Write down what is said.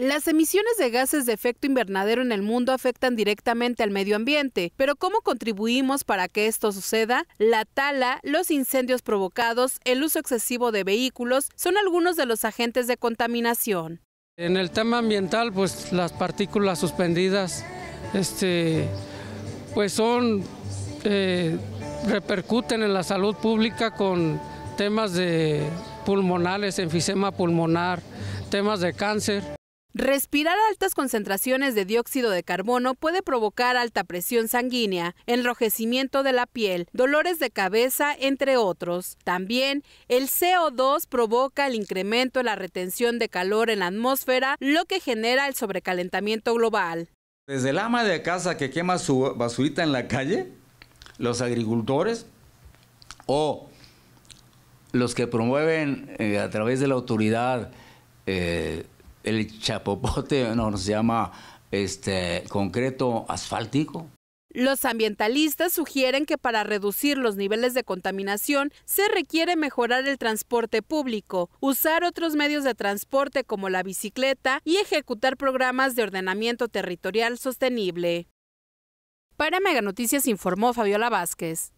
Las emisiones de gases de efecto invernadero en el mundo afectan directamente al medio ambiente, pero ¿cómo contribuimos para que esto suceda? La tala, los incendios provocados, el uso excesivo de vehículos son algunos de los agentes de contaminación. En el tema ambiental, pues las partículas suspendidas, este, pues son, eh, repercuten en la salud pública con temas de pulmonales, enfisema pulmonar, temas de cáncer. Respirar altas concentraciones de dióxido de carbono puede provocar alta presión sanguínea, enrojecimiento de la piel, dolores de cabeza, entre otros. También el CO2 provoca el incremento en la retención de calor en la atmósfera, lo que genera el sobrecalentamiento global. Desde el ama de casa que quema su basurita en la calle, los agricultores o los que promueven eh, a través de la autoridad eh, el chapopote nos llama este concreto asfáltico. Los ambientalistas sugieren que para reducir los niveles de contaminación se requiere mejorar el transporte público, usar otros medios de transporte como la bicicleta y ejecutar programas de ordenamiento territorial sostenible. Para Mega Noticias informó Fabiola Vázquez.